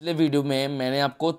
पिछले वीडियो में मैंने आपको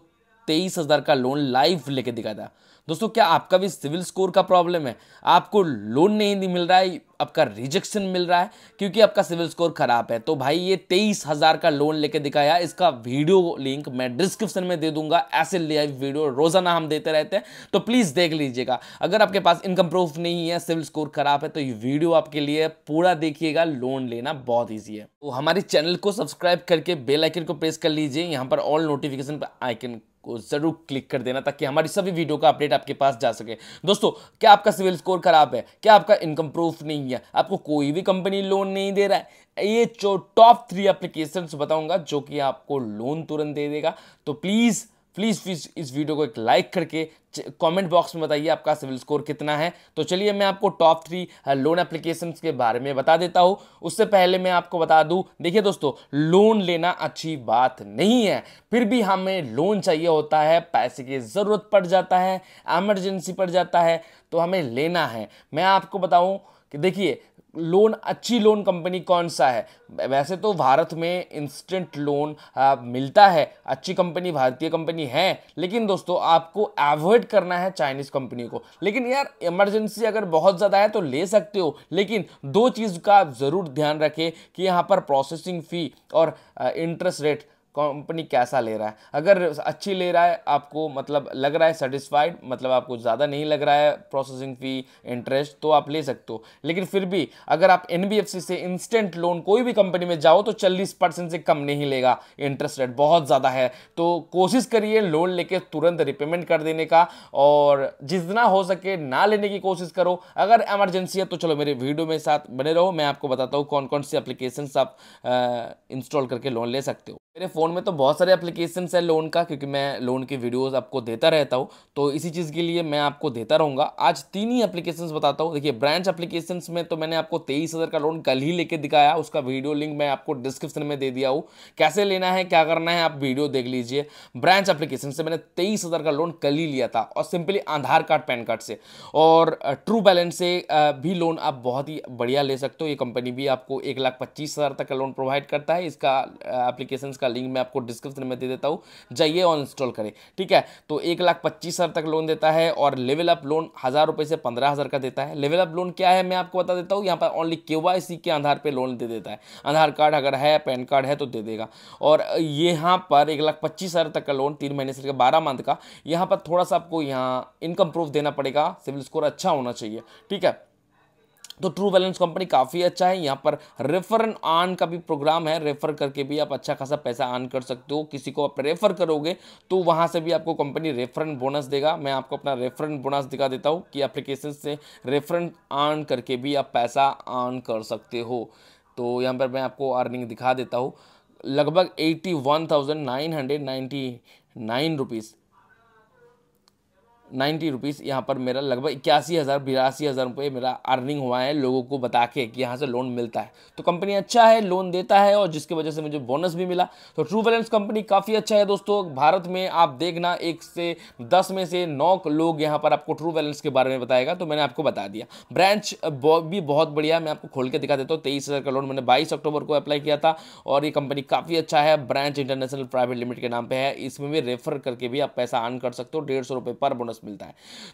तेईस हज़ार का लोन लाइव लेके दिखाया था दोस्तों क्या आपका भी सिविल स्कोर का प्रॉब्लम है आपको लोन नहीं मिल रहा है आपका रिजेक्शन मिल रहा है क्योंकि आपका सिविल स्कोर खराब है तो भाई ये तेईस हज़ार का लोन लेके दिखाया इसका वीडियो लिंक मैं डिस्क्रिप्शन में दे दूंगा ऐसे लाइव वीडियो रोजाना हम देते रहते हैं तो प्लीज़ देख लीजिएगा अगर आपके पास इनकम प्रूफ नहीं है सिविल स्कोर खराब है तो ये वीडियो आपके लिए पूरा देखिएगा लोन लेना बहुत ईजी है तो हमारे चैनल को सब्सक्राइब करके बेलाइकन को प्रेस कर लीजिए यहाँ पर ऑल नोटिफिकेशन पर आइकन को ज़रूर क्लिक कर देना ताकि हमारी सभी वीडियो का अपडेट आपके पास जा सके दोस्तों क्या आपका सिविल स्कोर ख़राब है क्या आपका इनकम प्रूफ नहीं है आपको कोई भी कंपनी लोन नहीं दे रहा है ये जो टॉप थ्री एप्लीकेशन बताऊंगा जो कि आपको लोन तुरंत दे देगा तो प्लीज़ प्लीज़ प्लीज़ इस वीडियो को एक लाइक करके कमेंट बॉक्स में बताइए आपका सिविल स्कोर कितना है तो चलिए मैं आपको टॉप थ्री लोन एप्लीकेशन के बारे में बता देता हूँ उससे पहले मैं आपको बता दूँ देखिए दोस्तों लोन लेना अच्छी बात नहीं है फिर भी हमें लोन चाहिए होता है पैसे की ज़रूरत पड़ जाता है एमरजेंसी पड़ जाता है तो हमें लेना है मैं आपको बताऊँ कि देखिए लोन अच्छी लोन कंपनी कौन सा है वैसे तो भारत में इंस्टेंट लोन आ, मिलता है अच्छी कंपनी भारतीय कंपनी है लेकिन दोस्तों आपको अवॉइड करना है चाइनीज़ कंपनी को लेकिन यार इमरजेंसी अगर बहुत ज़्यादा है तो ले सकते हो लेकिन दो चीज़ का आप ज़रूर ध्यान रखें कि यहाँ पर प्रोसेसिंग फ़ी और इंटरेस्ट रेट कंपनी कैसा ले रहा है अगर अच्छी ले रहा है आपको मतलब लग रहा है सेटिस्फाइड मतलब आपको ज़्यादा नहीं लग रहा है प्रोसेसिंग फ़ी इंटरेस्ट तो आप ले सकते हो लेकिन फिर भी अगर आप एन से इंस्टेंट लोन कोई भी कंपनी में जाओ तो चालीस परसेंट से कम नहीं लेगा इंटरेस्ट रेट बहुत ज़्यादा है तो कोशिश करिए लोन लेके तुरंत रिपेमेंट कर देने का और जितना हो सके ना लेने की कोशिश करो अगर एमरजेंसी है तो चलो मेरे वीडियो में साथ बने रहो मैं आपको बताता हूँ कौन कौन सी एप्लीकेशन आप इंस्टॉल करके लोन ले सकते हो मेरे फ़ोन में तो बहुत सारे एप्लीकेशंस है लोन का क्योंकि मैं लोन की वीडियोस आपको देता रहता हूँ तो इसी चीज़ के लिए मैं आपको देता रहूँगा आज तीन ही एप्लीकेशंस बताता हूँ देखिए ब्रांच एप्लीकेशंस में तो मैंने आपको तेईस हज़ार का लोन कल ही लेके दिखाया उसका वीडियो लिंक मैं आपको डिस्क्रिप्शन में दे दिया हूँ कैसे लेना है क्या करना है आप वीडियो देख लीजिए ब्रांच एप्लीकेशन से मैंने तेईस का लोन कल ही लिया था और simply Aadhaar card PAN card से और ट्रू बैलेंस से भी लोन आप बहुत ही बढ़िया ले सकते हो ये कंपनी भी आपको एक लाख पच्चीस हज़ार तक का लोन प्रोवाइड करता है इसका एप्लीकेशन का उसका लिंक मैं आपको डिस्क्रिप्शन में दे देता हूँ जाइए और इंस्टॉल करें ठीक है तो एक लाख पच्चीस हज़ार तक लोन देता है और लेवल अप लोन हज़ार रुपये से पंद्रह हज़ार का देता है लेवल अप लोन क्या है मैं आपको बता देता हूँ यहाँ पर ओनली के के आधार पर लोन दे देता है आधार कार्ड अगर है पैन कार्ड है तो दे देगा और यहाँ पर एक लाख पच्चीस हज़ार तक का लोन तीन महीने से बारह मंथ का यहाँ पर थोड़ा सा आपको यहाँ इनकम प्रूफ देना पड़ेगा सिविल स्कोर अच्छा होना चाहिए ठीक है तो ट्रू बैलेंस कंपनी काफ़ी अच्छा है यहाँ पर रेफर ऑन आन का भी प्रोग्राम है रेफर करके भी आप अच्छा खासा पैसा आन कर सकते हो किसी को आप रेफर करोगे तो वहाँ से भी आपको कंपनी रेफरन बोनस देगा मैं आपको अपना रेफरन बोनस दिखा देता हूँ कि एप्लीकेशन से रेफरन आन करके भी आप पैसा आन कर सकते हो तो यहाँ पर मैं आपको अर्निंग दिखा देता हूँ लगभग eighty one thousand nine hundred ninety nine rupees ninety rupees यहाँ पर मेरा लगभग इक्यासी हज़ार बिरासी हज़ार रुपये मेरा अर्निंग हुआ है लोगों को बता के कि यहाँ से लोन मिलता है तो कंपनी अच्छा है लोन देता है और जिसकी वजह से मुझे बोनस भी मिला तो ट्रू बैलेंस कंपनी काफ़ी अच्छा है दोस्तों भारत में आप देखना एक से दस में से नौ लोग यहाँ पर आपको ट्रू बैलेंस के बारे में बताएगा तो मैंने आपको बता दिया ब्रांच भी बहुत बढ़िया मैं आपको खोल के दिखा देता हूँ तेईस का लोन मैंने बाईस अक्टूबर को अप्लाई किया था और ये कंपनी काफ़ी अच्छा है ब्रांच इंटरनेशनल प्राइवेट लिमिटेड के नाम पर है इसमें भी रेफर करके भी आप पैसा अर्न कर सकते हो डेढ़ पर बोनस बोनस मिलता है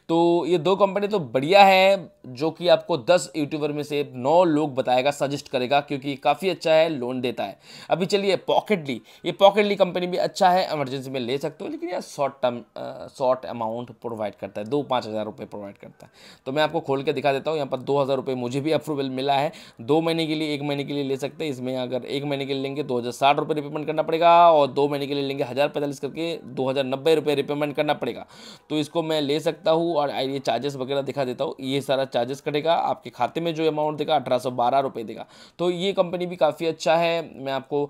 तो ये दो कंपनी तो बढ़िया है जो कि आपको दस यूट्यूबर में से नौ लोग बताएगा सजेस्ट करेगा क्योंकि काफ़ी अच्छा है लोन देता है अभी चलिए पॉकेटली ये पॉकेटली कंपनी भी अच्छा है एमरजेंसी में ले सकते हो लेकिन यार short term short amount provide करता है दो पाँच हज़ार रुपये प्रोवाइड करता है तो मैं आपको खोल के दिखा देता हूँ यहाँ पर दो हज़ार रुपये मुझे भी अप्रूवल मिला है दो महीने के लिए एक महीने के लिए ले सकते हैं इसमें अगर एक महीने के लिए लेंगे दो हज़ार साठ रुपये रिपेमेंट करना पड़ेगा और दो महीने के लिए लेंगे हज़ार पैंतालीस करके दो हज़ार नब्बे रुपये रिपेमेंट करना पड़ेगा तो इसको मैं मैं ले सकता हूँ और ये चार्जेस वगैरह दिखा देता हूँ ये सारा चार्जेस कटेगा आपके खाते में जो अमाउंट देगा अठारह सौ देगा तो ये कंपनी भी काफ़ी अच्छा है मैं आपको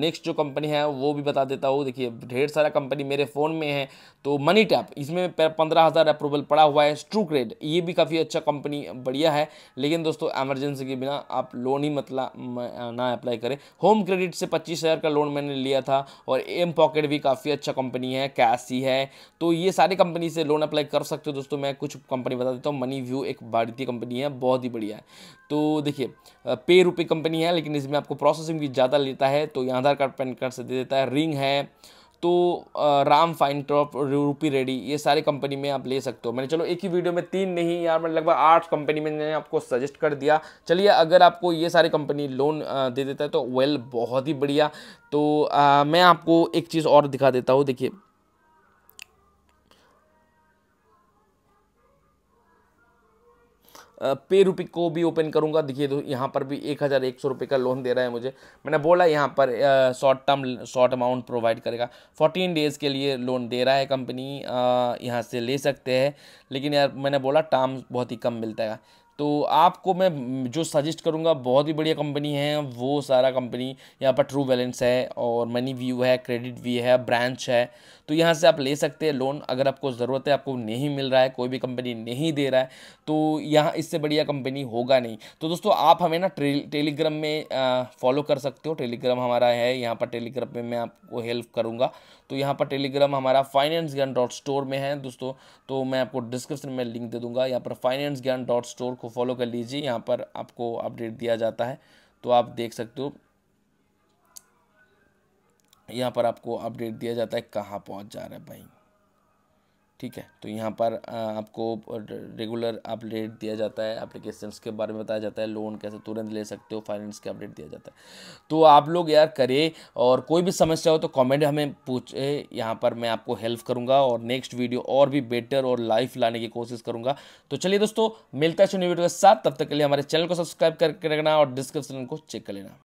नेक्स्ट जो कंपनी है वो भी बता देता हूँ देखिए ढेर सारा कंपनी मेरे फ़ोन में है तो मनी टैप इसमें पंद्रह हज़ार अप्रूवल पड़ा हुआ है स्ट्रू क्रेड ये भी काफ़ी अच्छा कंपनी बढ़िया है लेकिन दोस्तों एमरजेंसी के बिना आप लोन ही मतलब ना अप्लाई करें होम क्रेडिट से पच्चीस हज़ार का लोन मैंने लिया था और एम पॉकेट भी काफ़ी अच्छा कंपनी है कैसी है तो ये सारी कंपनी कंपनी से लोन अप्लाई कर सकते हो दोस्तों मैं कुछ कंपनी बता देता हूँ मनी व्यू एक भारतीय कंपनी है बहुत ही बढ़िया है तो देखिए पे रुपये कंपनी है लेकिन इसमें आपको प्रोसेसिंग भी ज़्यादा लेता है तो आधार कार्ड पैन कार्ड से दे देता है रिंग है तो राम फाइन ट्रॉप रूपी रेडी ये सारे कंपनी में आप ले सकते हो मैंने चलो एक ही वीडियो में तीन नहीं यार मैंने लगभग आठ कंपनी में मैंने आपको सजेस्ट कर दिया चलिए अगर आपको ये सारे कंपनी लोन दे देता है तो वेल बहुत ही बढ़िया तो आ, मैं आपको एक चीज़ और दिखा देता हूँ देखिए पे रुपी को भी ओपन करूँगा देखिए तो यहाँ पर भी एक हज़ार एक सौ रुपये का लोन दे रहा है मुझे मैंने बोला यहाँ पर short term short amount provide करेगा फोर्टीन डेज़ के लिए लोन दे रहा है कंपनी यहाँ से ले सकते हैं लेकिन यार मैंने बोला टर्म बहुत ही कम मिलता है तो आपको मैं जो सजेस्ट करूँगा बहुत ही बढ़िया कंपनी है वो सारा कंपनी यहाँ पर ट्रू बैलेंस है और मनी व्यू है क्रेडिट व्यू है ब्रांच है तो यहाँ से आप ले सकते हैं लोन अगर आपको ज़रूरत है आपको नहीं मिल रहा है कोई भी कंपनी नहीं दे रहा है तो यहाँ इससे बढ़िया कंपनी होगा नहीं तो दोस्तों आप हमें ना टेलीग्राम में फॉलो कर सकते हो टेलीग्राम हमारा है यहाँ पर टेलीग्राम में मैं आपको हेल्प करूँगा तो यहाँ पर टेलीग्राम हमारा फाइनेंस ज्ञान डॉट स्टोर में है दोस्तों तो मैं आपको डिस्क्रिप्शन में लिंक दे दूँगा यहाँ पर फाइनेंस ज्ञान डॉट स्टोर को फॉलो कर लीजिए यहाँ पर आपको अपडेट दिया जाता है तो आप देख सकते हो यहाँ पर आपको अपडेट दिया जाता है कहाँ पहुँच जा रहा है भाई ठीक है तो यहाँ पर आपको रेगुलर अपडेट दिया जाता है एप्लीकेशंस के बारे में बताया जाता है लोन कैसे तुरंत ले सकते हो फाइनेंस के अपडेट दिया जाता है तो आप लोग यार करें और कोई भी समस्या हो तो कमेंट हमें पूछे यहाँ पर मैं आपको हेल्प करूँगा और नेक्स्ट वीडियो और भी बेटर और लाइफ लाने की कोशिश करूँगा तो चलिए दोस्तों मिलता है वीडियो के साथ तब तक के लिए हमारे चैनल को सब्सक्राइब करके रखना और डिस्क्रिप्शन को चेक कर लेना